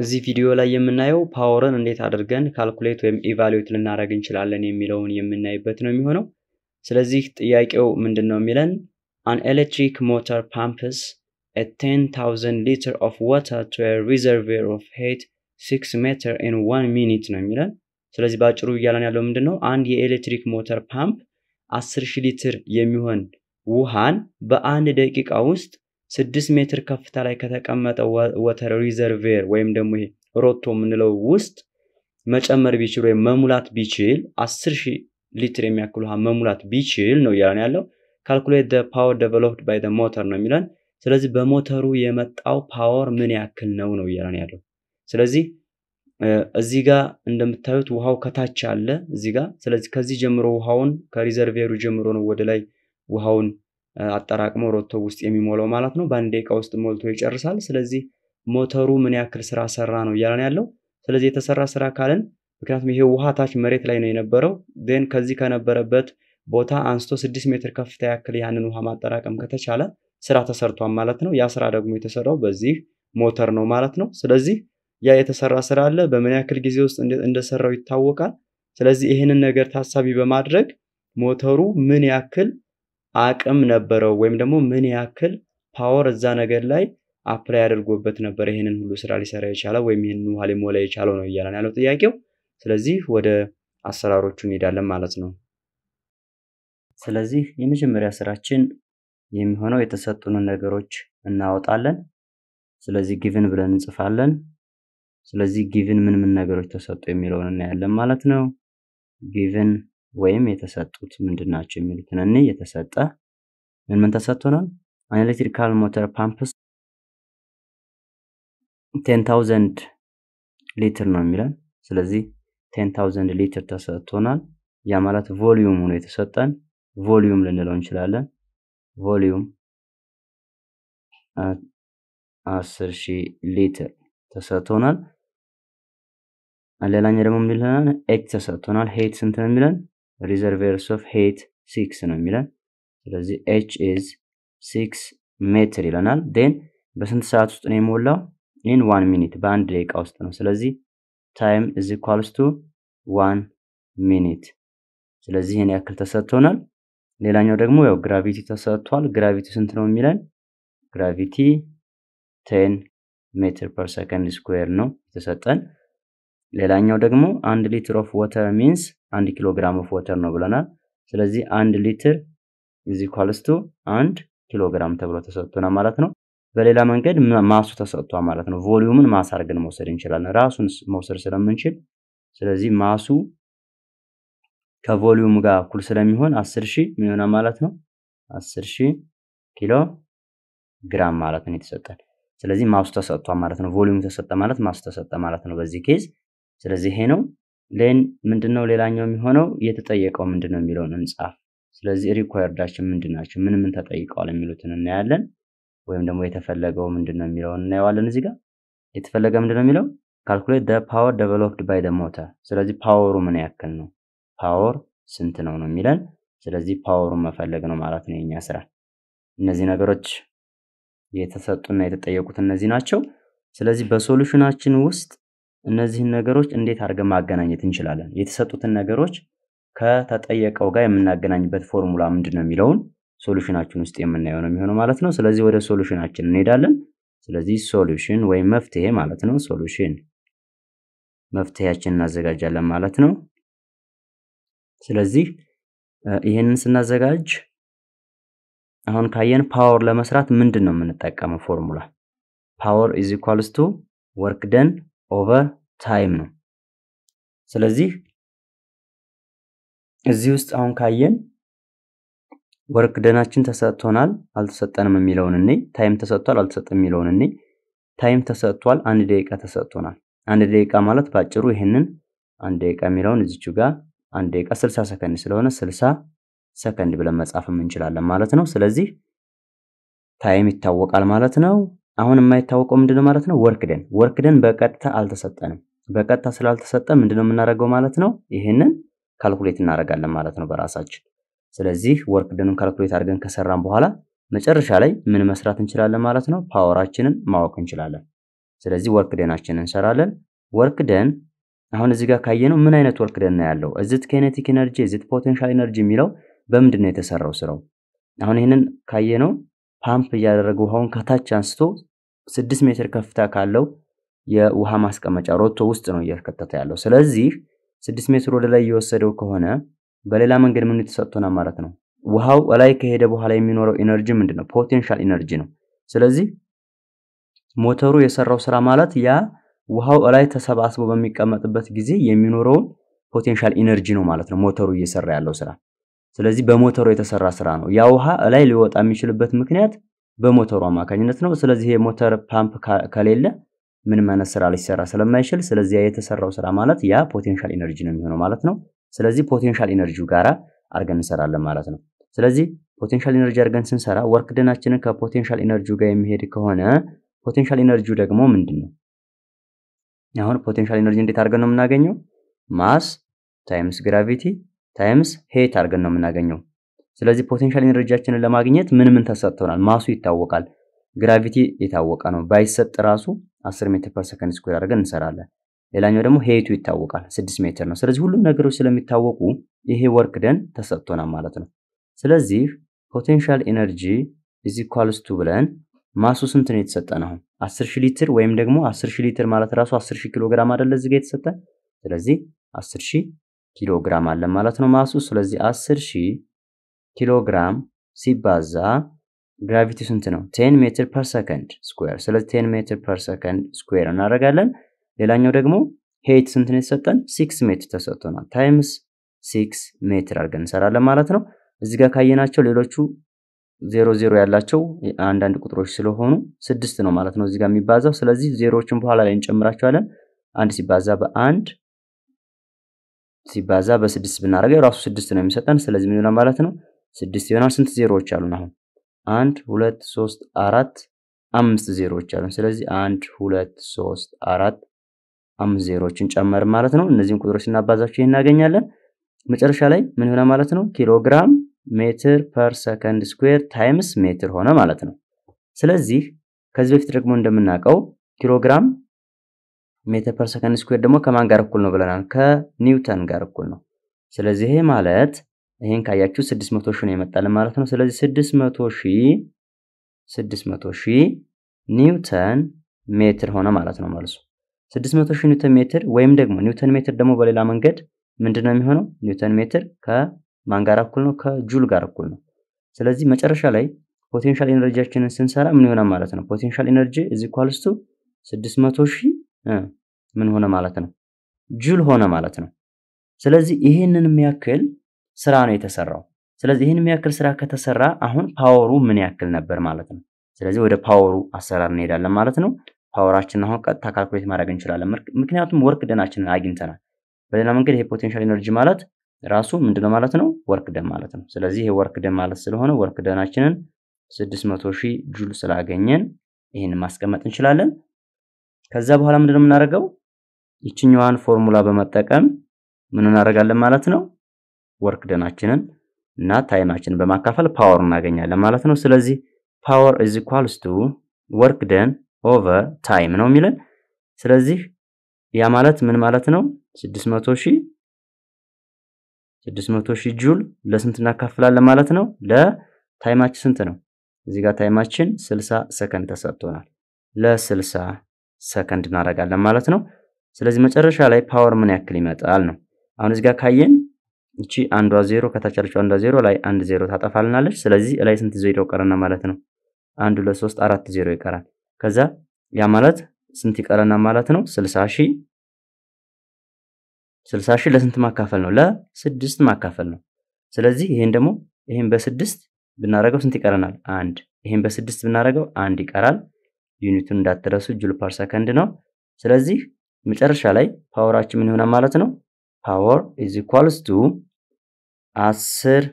እዚህ ቪዲዮ ላይ የምናየው ፓወርን እንዴት አድርገን ካልኩሌት ወይም ኢቫሉዌት ልናደረግ እንችላለን የሚለውን የምናይበት ነው የሚሆነው። ስለዚህ ጥያቄው ምንድን ነው የሚለን አን ኤሌክትሪክ ሞተር ፓምፕስ ኤ ቴን ታውዘንድ ሊትር ኦፍ ዋተር ቱ ሪዘርቬር ኦፍ ሄት ሲክስ ሜትር ኢን ዋን ሚኒት ነው የሚለን። ስለዚህ በአጭሩ እያለን ያለው ምንድን ነው? አንድ የኤሌክትሪክ ሞተር ፓምፕ 10 ሺህ ሊትር የሚሆን ውሃን በአንድ ደቂቃ ውስጥ ስድስት ሜትር ከፍታ ላይ ከተቀመጠ ወተር ሪዘርቬር ወይም ደግሞ ይሄ ሮቶ የምንለው ውስጥ መጨመር ቢችል ወይም መሙላት ቢችል አስር ሺህ ሊትር የሚያክል ውሃ መሙላት ቢችል ነው እያለን ያለው። ካልኩሌት ደ ፓወር ደቨሎፕድ ባይ ደ ሞተር ነው የሚለን። ስለዚህ በሞተሩ የመጣው ፓወር ምን ያክል ነው ነው እያለን ያለው። ስለዚህ እዚህ ጋ እንደምታዩት ውሃው ከታች አለ እዚህ ጋ ስለዚህ ከዚህ ጀምሮ ውሃውን ከሪዘርቬሩ ጀምሮ ነው ወደ ላይ ውሃውን አጠራቅሞ ሮቶ ውስጥ የሚሞላው ማለት ነው። በአንድ ደቂቃ ውስጥ ሞልቶ ይጨርሳል። ስለዚህ ሞተሩ ምን ያክል ስራ ሰራ ነው እያለን ያለው። ስለዚህ የተሰራ ስራ ካለን ምክንያቱም ይሄ ውሃ ታች መሬት ላይ ነው የነበረው። ን ከዚህ ከነበረበት ቦታ አንስቶ ስድስት ሜትር ከፍታ ያክል ያንን ውሃ ማጠራቀም ከተቻለ ስራ ተሰርቷል ማለት ነው። ያ ስራ ደግሞ የተሰራው በዚህ ሞተር ነው ማለት ነው። ስለዚህ ያ የተሰራ ስራ አለ። በምን ያክል ጊዜ ውስጥ እንደሰራው ይታወቃል። ስለዚህ ይህንን ነገር ታሳቢ በማድረግ ሞተሩ ምን ያክል አቅም ነበረው ወይም ደግሞ ምን ያክል ፓወር እዛ ነገር ላይ አፕላይ አድርጎበት ነበር ይህንን ሁሉ ስራ ሊሰራ የቻለው ወይም ይህንን ውሃ ሊሞላ የቻለው ነው እያለን ያለው ጥያቄው። ስለዚህ ወደ አሰራሮቹ እንሄዳለን ማለት ነው። ስለዚህ የመጀመሪያ ስራችን የሚሆነው የተሰጡንን ነገሮች እናወጣለን። ስለዚህ ጊቭን ብለን እንጽፋለን። ስለዚህ ጊቭን ምን ምን ነገሮች ተሰጡ የሚለውን እናያለን ማለት ነው። ጊቭን ወይም የተሰጡት ምንድን ናቸው የሚሉትን እኔ የተሰጠ ምን ምን ተሰጥቶናል? ኤሌክትሪካል ሞተር ፓምፕስ ቴን ታውዘንድ ሊትር ነው የሚለን። ስለዚህ ቴን ታውዘንድ ሊትር ተሰጥቶናል። ያ ማለት ቮሊዩም ሆኖ የተሰጠን ቮሊዩም ልንለው እንችላለን። ቮሊዩም አስር ሺህ ሊትር ተሰጥቶናል። ሌላኛ ደግሞ የሚለናል ኤች ተሰጥቶናል። ሄት ስንት ነው የሚለን ሪዘርቬርስ ኦፍ ሄት ሲክስ ነው የሚለን። ስለዚህ ኤች ኢዝ ሲክስ ሜትር ይለናል። ዴን በስንት ሰዓት ውስጥ ነው የሞላው? ኢን ዋን ሚኒት በአንድ ደቂቃ ውስጥ ነው። ስለዚህ ታይም ኢዝ ኢኳልስ ቱ ዋን ሚኒት። ስለዚህ ይህን ያክል ተሰጥቶናል። ሌላኛው ደግሞ ያው ግራቪቲ ተሰጥቷል። ግራቪቲ ስንት ነው የሚለን? ግራቪቲ ቴን ሜትር ፐር ሰከንድ ስኩዌር ነው የተሰጠን። ሌላኛው ደግሞ አንድ ሊትር ኦፍ ወተር ሚንስ አንድ ኪሎ ግራም ኦፍ ወተር ነው ብለናል። ስለዚህ አንድ ሊትር ኢዝ ኢኳልስ ቱ አንድ ኪሎ ግራም ተብሎ ተሰጥቶናል ማለት ነው። በሌላ መንገድ ማሱ ተሰጥቷል ማለት ነው። ቮሊዩምን ማስ አድርገን መውሰድ እንችላለን ራሱን መውሰድ ስለምንችል። ስለዚህ ማሱ ከቮሊዩም ጋር እኩል ስለሚሆን አስር ሺህ ምን ይሆናል ማለት ነው። አስር ሺህ ኪሎ ግራም ማለት ነው የተሰጠን። ስለዚህ ማሱ ተሰጥቷል ማለት ነው። ቮሊዩም ተሰጠ ማለት ማሱ ተሰጠ ማለት ነው በዚህ ኬዝ ስለዚህ ይሄ ነው ሌን ምንድነው ሌላኛው የሚሆነው እየተጠየቀው ምንድነው የሚለውን እንጻፍ። ስለዚህ ሪኳየርዳችን ምንድናቸው ምን ምን ተጠይቀዋል የሚሉትን እናያለን። ወይም ደግሞ የተፈለገው ምንድነው የሚለውን እናየዋለን። እዚህ ጋር የተፈለገ ምንድነው የሚለው ካልኩሌት ደ ፓወር ደቨሎፕድ ባይ ደ ሞተር። ስለዚህ ፓወሩ ምን ያክል ነው ፓወር ስንት ነው ነው የሚለን። ስለዚህ ፓወሩን መፈለግ ነው ማለት ነው የኛ ስራ። እነዚህ ነገሮች የተሰጡና የተጠየቁት እነዚህ ናቸው። ስለዚህ በሶሉሽናችን ውስጥ እነዚህን ነገሮች እንዴት አድርገን ማገናኘት እንችላለን? የተሰጡትን ነገሮች ከተጠየቀው ጋር የምናገናኝበት ፎርሙላ ምንድን ነው የሚለውን ሶሉሽናችን ውስጥ የምናየው ነው የሚሆነው ማለት ነው። ስለዚህ ወደ ሶሉሽናችን እንሄዳለን። ስለዚህ ሶሉሽን ወይም መፍትሄ ማለት ነው። ሶሉሽን መፍትሄያችን እናዘጋጃለን ማለት ነው። ስለዚህ ይህንን ስናዘጋጅ አሁን ካየን ፓወር ለመስራት ምንድን ነው የምንጠቀመው ፎርሙላ ፓወር ኢዝ ኢኳልስ ቱ ወርክ ደን ኦቨር ታይም ነው። ስለዚህ እዚህ ውስጥ አሁን ካየን ወርክ ደናችን ተሰጥቶናል አልተሰጠንም የሚለውን እኔ ታይም ተሰጥቷል አልተሰጠም የሚለውን እኔ ታይም ተሰጥቷል አንድ ደቂቃ ተሰጥቶናል። አንድ ደቂቃ ማለት ባጭሩ ይህንን አንድ ደቂቃ የሚለውን እዚቹ ጋር አንድ ደቂቃ 60 ሰከንድ ስለሆነ 60 ሰከንድ ብለን መጻፍም እንችላለን ማለት ነው። ስለዚህ ታይም ይታወቃል ማለት ነው። አሁን የማይታወቀው ምንድነው ማለት ነው? ወርክ ደን ወርክ ደን በቀጥታ አልተሰጠንም። በቀጥታ ስላልተሰጠ ምንድነው የምናደርገው ማለት ነው? ይህንን ካልኩሌት እናደርጋለን ማለት ነው በራሳችን። ስለዚህ ወርክ ደኑን ካልኩሌት አድርገን ከሰራን በኋላ መጨረሻ ላይ ምን መስራት እንችላለን ማለት ነው? ፓወራችንን ማወቅ እንችላለን። ስለዚህ ወርክ ደናችንን እንሰራለን። ወርክ ደን አሁን እዚህ ጋር ካየነው ምን አይነት ወርክ ደን ነው ያለው? እዚት ኬኔቲክ ኤነርጂ፣ እዚት ፖቴንሻል ኤነርጂ የሚለው በምንድን ነው የተሰራው ስራው? አሁን ይህንን ካየነው ፓምፕ እያደረገ ውሃውን ከታች አንስቶ ስድስት ሜትር ከፍታ ካለው የውሃ ማስቀመጫ ሮቶ ውስጥ ነው እየተከተተ ያለው። ስለዚህ ስድስት ሜትር ወደ ላይ እየወሰደው ከሆነ በሌላ መንገድ ምን ተሰጥቶናል ማለት ነው። ውሃው ላይ ከሄደ በኋላ የሚኖረው ኢነርጂ ምንድን ነው? ፖቴንሻል ኢነርጂ ነው። ስለዚህ ሞተሩ የሰራው ስራ ማለት ያ ውሃው ላይ ተሰባስቦ በሚቀመጥበት ጊዜ የሚኖረውን ፖቴንሻል ኢነርጂ ነው ማለት ነው ሞተሩ እየሰራ ያለው ስራ። ስለዚህ በሞተሩ የተሰራ ስራ ነው። ያ ውሃ ላይ ሊወጣ የሚችልበት ምክንያት በሞተሩ አማካኝነት ነው። ስለዚህ የሞተር ፓምፕ ከሌለ ምንም አይነት ስራ ሊሰራ ስለማይችል ያ የተሰራው ስራ ማለት ያ ፖቴንሻል ኤነርጂ ነው የሚሆነው ማለት ነው። ስለዚህ ፖቴንሻል ኤነርጂው ጋራ አድርገን እንሰራለን ማለት ነው። ስለዚህ ፖቴንሻል ኤነርጂ አድርገን ስንሰራ ወርክ ደናችንን ከፖቴንሻል ኤነርጂው ጋር የሚሄድ ከሆነ ፖቴንሻል ኤነርጂው ደግሞ ምንድን ነው? አሁን ፖቴንሻል ኤነርጂ እንዴት አድርገን ነው የምናገኘው? ማስ ታይምስ ግራቪቲ ታይምስ ሄት አድርገን ነው የምናገኘው። ስለዚህ ፖቴንሻል ኤነርጂያችንን ለማግኘት ምን ምን ተሰጥቶናል? ማሱ ይታወቃል፣ ግራቪቲ የታወቀ ነው። ባይሰጥ ራሱ 10 ሜትር ፐር ሰከንድ ስኩዌር አድርገን እንሰራለን። ሌላኛው ደግሞ ሄይቱ ይታወቃል፣ 6 ሜትር ነው። ስለዚህ ሁሉም ነገሮች ስለሚታወቁ ይሄ ወርክ ደን ተሰጥቶናል ማለት ነው። ስለዚህ ፖቴንሻል ኤነርጂ ኢዝ ኢኳልስ ቱ ብለን ማሱ ስንት ነው የተሰጠን? አሁን 10 ሊትር ወይም ደግሞ 10 ሊትር ማለት ራሱ 10000 ኪሎ ግራም አይደለ እዚህ ጋር የተሰጠን። ስለዚህ 10 ኪሎ ግራም አለ ማለት ነው ማሱ። ስለዚህ 10000 ኪሎ ግራም ሲባዛ ግራቪቲ ስንት ነው? ቴን ሜትር ፐር ሰከንድ ስኩዌር። ስለዚህ ቴን ሜትር ፐር ሰከንድ ስኩዌር እናደርጋለን። ሌላኛው ደግሞ ሄይት ስንት ነው የተሰጠን? ሲክስ ሜትር ተሰጥቶናል። ታይምስ ሲክስ ሜትር አድርገን እንሰራለን ማለት ነው። እዚህ ጋር ካየናቸው ሌሎቹ ዜሮ ዜሮ ያላቸው አንዳንድ ቁጥሮች ስለሆኑ ስድስት ነው ማለት ነው እዚህ ጋር የሚባዛው። ስለዚህ ዜሮዎችን በኋላ ላይ እንጨምራቸዋለን። አንድ ሲባዛ በአንድ ሲባዛ በስድስት ብናደርገው ራሱ ስድስት ነው የሚሰጠን። ስለዚህ ምን ይሆናል ማለት ነው? ስድስት ይሆናል። ስንት ዜሮዎች አሉን አሁን? አንድ ሁለት ሶስት አራት አምስት ዜሮዎች አሉ። ስለዚህ አንድ ሁለት ሶስት አራት አምስት ዜሮዎችን ጨመር ማለት ነው። እነዚህን ቁጥሮች ስናባዛቸው ይህን እናገኛለን። መጨረሻ ላይ ምን ሆነ ማለት ነው? ኪሎግራም ሜትር ፐር ሰከንድ ስኩዌር ታይምስ ሜትር ሆነ ማለት ነው። ስለዚህ ከዚህ በፊት ደግሞ እንደምናውቀው ኪሎግራም ሜትር ፐር ሰከንድ ስኩዌር ደግሞ ከማን ጋር እኩል ነው ብለናል? ከኒውተን ጋር እኩል ነው። ስለዚህ ይሄ ማለት ይህን ካያችሁ ስድስት መቶ ሺህ ነው የመጣልን ማለት ነው። ስለዚህ 600 መቶ ሺህ ስድስት መቶ ሺህ ኒውተን ሜትር ሆነ ማለት ነው መልሱ። ስድስት ሺህ ኒውተን ሜትር ወይም ደግሞ ኒውተን ሜትር ደግሞ በሌላ መንገድ ምንድን ነው የሚሆነው? ኒውተን ሜትር ከማን ጋር እኩል ነው? ከጁል ጋር እኩል ነው። ስለዚህ መጨረሻ ላይ ፖቴንሻል ኤነርጂያችንን ስንሰራ ምን ይሆናል ማለት ነው? ፖቴንሻል ኤነርጂ እዚ ኳልስቱ 600 ሺህ ምን ሆነ ማለት ነው? ጁል ሆነ ማለት ነው። ስለዚህ ይህንን የሚያክል ስራ ነው የተሰራው። ስለዚህ ይህን የሚያክል ስራ ከተሰራ አሁን ፓወሩ ምን ያክል ነበር ማለት ነው። ስለዚህ ወደ ፓወሩ አሰራር እንሄዳለን ማለት ነው። ፓወራችንን አሁን ቀጥታ ካልኩሌት ማድረግ እንችላለን። ምክንያቱም ወርክ ደናችንን አግኝተናል። በሌላ መንገድ ይሄ ፖቴንሻል ኤነርጂ ማለት ራሱ ምንድነው ማለት ነው? ወርክ ደን ማለት ነው። ስለዚህ ይሄ ወርክ ደን ማለት ስለሆነ ወርክ ደናችንን 600 ሺህ ጁል ስላገኘን ይህን ማስቀመጥ እንችላለን። ከዛ በኋላ ምንድነው የምናደርገው? ይችኛዋን ፎርሙላ በመጠቀም ምን እናደርጋለን ማለት ነው ወርክ ደናችንን እና ታይማችንን በማካፈል ፓወር እናገኛለን ማለት ነው። ስለዚህ ፓወር ኢዝ ኢኳልስ ቱ ወርክ ደን ኦቨር ታይም ነው የሚለን። ስለዚህ ያ ማለት ምን ማለት ነው? 600 ሺህ 600 ሺህ ጁል ለስንት እናካፍላለን ማለት ነው? ለታይማችን ስንት ነው? እዚህ ጋር ታይማችን 60 ሰከንድ ተሰጥቶናል። ለ60 ሰከንድ እናደርጋለን ማለት ነው። ስለዚህ መጨረሻ ላይ ፓወር ምን ያክል ይመጣል ነው። አሁን እዚህ ጋር ካየን እቺ አንዷ ዜሮ ከታች ያለችው አንዷ ዜሮ ላይ አንድ ዜሮ ታጠፋልናለች። ስለዚህ ላይ ስንት ዜሮ ይቀረና ማለት ነው አንድ ሁለት ሶስት አራት ዜሮ ይቀራል። ከዛ ያ ማለት ስንት ይቀረና ማለት ነው ስልሳ ሺ ስልሳ ሺህ ለስንት ማካፈል ነው? ለስድስት ማካፈል ነው። ስለዚህ ይሄን ደግሞ ይሄን በስድስት ብናደረገው ስንት ይቀረናል? አንድ። ይሄን በስድስት ብናደርገው አንድ ይቀራል። ዩኒቱን እንዳትረሱ ጁል ፓር ሰከንድ ነው። ስለዚህ መጨረሻ ላይ ፓወራችን ምን ይሆናል ማለት ነው ፓወር ኢዝ ኢኳልስ ቱ አስር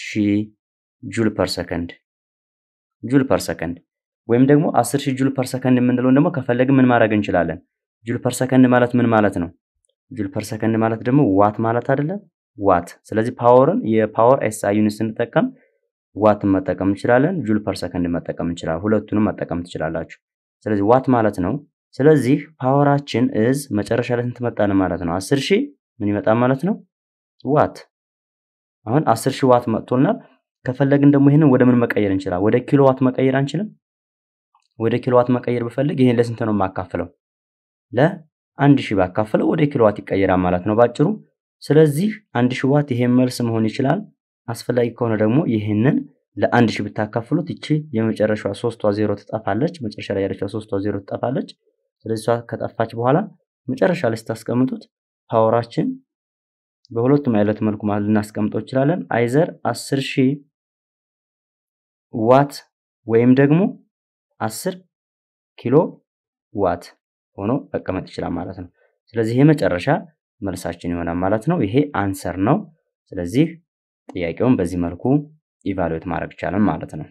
ሺ ጁል ፐር ሰከንድ ጁል ፐር ሰከንድ ወይም ደግሞ አስር ሺ ጁል ፐር ሰከንድ የምንለውን ደግሞ ከፈለግን ምን ማድረግ እንችላለን? ጁል ፐር ሰከንድ ማለት ምን ማለት ነው? ጁል ፐር ሰከንድ ማለት ደግሞ ዋት ማለት አይደለም? ዋት። ስለዚህ ፓወርን የፓወር ኤስአይ ዩኒት ስንጠቀም ዋትን መጠቀም እንችላለን፣ ጁል ፐር ሰከንድ መጠቀም እንችላለን። ሁለቱንም መጠቀም ትችላላችሁ። ስለዚህ ዋት ማለት ነው ስለዚህ ፓወራችን እዝ መጨረሻ ላይ ስንት መጣን ማለት ነው? አስር ሺህ ምን ይመጣል ማለት ነው? ዋት አሁን አስር ሺህ ዋት መጥቶልናል። ከፈለግን ደግሞ ይህንን ወደ ምን መቀየር እንችላል? ወደ ኪሎ ዋት መቀየር አንችልም? ወደ ኪሎ ዋት መቀየር ብፈልግ ይህን ለስንት ነው የማካፍለው? ለአንድ ሺህ ባካፍለው ወደ ኪሎ ዋት ይቀየራል ማለት ነው ባጭሩ። ስለዚህ አንድ ሺህ ዋት ይሄ መልስ መሆን ይችላል። አስፈላጊ ከሆነ ደግሞ ይህንን ለአንድ ሺህ ብታካፍሉት ይቺ የመጨረሻዋ ሶስቷ ዜሮ ትጠፋለች። መጨረሻ ላይ ያለችዋ ሶስቷ ዜሮ ትጠፋለች። ስለዚህ ከጠፋች በኋላ መጨረሻ ላይ ስታስቀምጡት ፓወራችን በሁለቱም አይነት መልኩ ልናስቀምጠው እንችላለን። አይዘር 10000 ሺህ ዋት ወይም ደግሞ 10 ኪሎ ዋት ሆኖ መቀመጥ ይችላል ማለት ነው። ስለዚህ የመጨረሻ መልሳችን ይሆናል ማለት ነው። ይሄ አንሰር ነው። ስለዚህ ጥያቄውን በዚህ መልኩ ኢቫሉዌት ማድረግ ይቻላል ማለት ነው።